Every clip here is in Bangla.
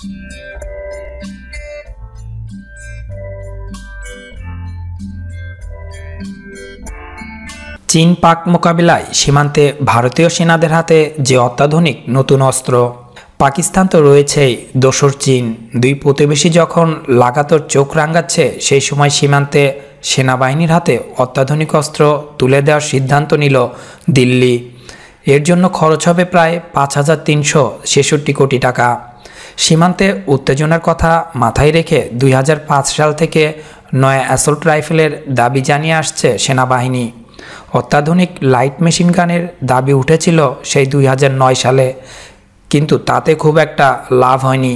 চীন পাক মোকাবিলায় সীমান্তে ভারতীয় সেনাদের হাতে যে অত্যাধুনিক নতুন অস্ত্র পাকিস্তান তো রয়েছেই দোসর চীন দুই প্রতিবেশী যখন লাগাতার চোখ রাঙ্গাচ্ছে সেই সময় সীমান্তে সেনাবাহিনীর হাতে অত্যাধুনিক অস্ত্র তুলে দেওয়ার সিদ্ধান্ত নিল দিল্লি এর জন্য খরচ হবে প্রায় পাঁচ হাজার তিনশো ছেষট্টি কোটি টাকা সীমান্তে উত্তেজনার কথা মাথায় রেখে দুই সাল থেকে নয়া অ্যাসল্ট রাইফেলের দাবি জানিয়ে আসছে সেনাবাহিনী অত্যাধুনিক লাইট মেশিন গানের দাবি উঠেছিল সেই দুই সালে কিন্তু তাতে খুব একটা লাভ হয়নি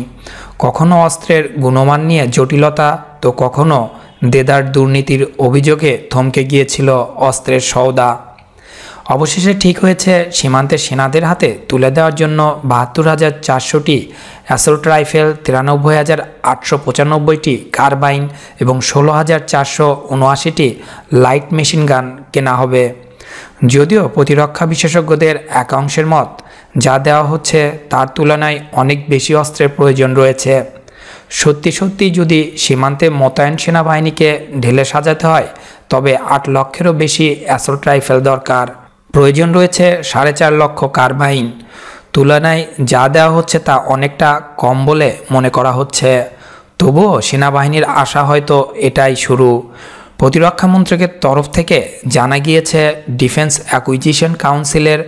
কখনো অস্ত্রের গুণমান নিয়ে জটিলতা তো কখনো দেদার দুর্নীতির অভিযোগে থমকে গিয়েছিল অস্ত্রের সৌদা অবশেষে ঠিক হয়েছে সীমান্তের সেনাদের হাতে তুলে দেওয়ার জন্য বাহাত্তর হাজার চারশোটি অ্যাসল্ট রাইফেল তিরানব্বই হাজার আটশো পঁচানব্বইটি কারবাইন এবং ষোলো হাজার চারশো উনআশিটি লাইট মেশিন গান কেনা হবে যদিও প্রতিরক্ষা বিশেষজ্ঞদের এক অংশের মত যা দেওয়া হচ্ছে তার তুলনায় অনেক বেশি অস্ত্রের প্রয়োজন রয়েছে সত্যি সত্যি যদি সীমান্তে মোতায়েন সেনাবাহিনীকে ঢেলে সাজাতে হয় তবে আট লক্ষেরও বেশি অ্যাসল্ট রাইফেল দরকার প্রয়োজন রয়েছে সাড়ে চার লক্ষ কার্বাইন তুলনায় যা দেওয়া হচ্ছে তা অনেকটা কম বলে মনে করা হচ্ছে তবুও সেনাবাহিনীর আশা হয়তো এটাই শুরু প্রতিরক্ষামন্ত্রকের তরফ থেকে জানা গিয়েছে ডিফেন্স অ্যাকুইজিশন কাউন্সিলের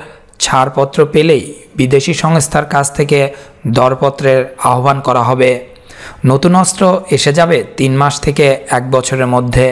ছাড়পত্র পেলেই বিদেশি সংস্থার কাছ থেকে দরপত্রের আহ্বান করা হবে নতুন অস্ত্র এসে যাবে তিন মাস থেকে এক বছরের মধ্যে